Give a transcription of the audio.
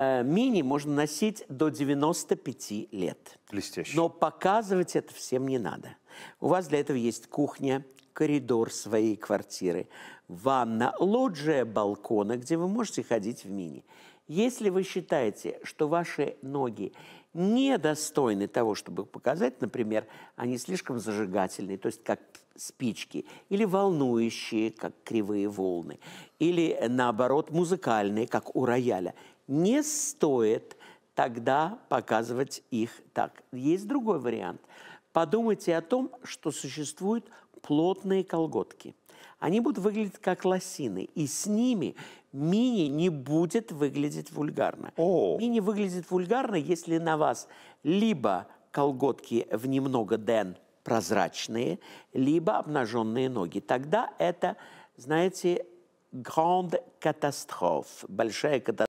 Э, мини можно носить до 95 лет. Блестяще. Но показывать это всем не надо. У вас для этого есть кухня, коридор своей квартиры, ванна, лоджия балкона, где вы можете ходить в мини. Если вы считаете, что ваши ноги недостойны того, чтобы показать, например, они слишком зажигательные, то есть как спички, или волнующие, как кривые волны, или наоборот музыкальные, как у рояля – не стоит тогда показывать их так. Есть другой вариант. Подумайте о том, что существуют плотные колготки. Они будут выглядеть как лосины, и с ними мини не будет выглядеть вульгарно. О. Мини выглядит вульгарно, если на вас либо колготки в немного ден прозрачные, либо обнаженные ноги. Тогда это, знаете, grand катастроф. большая катастрофа.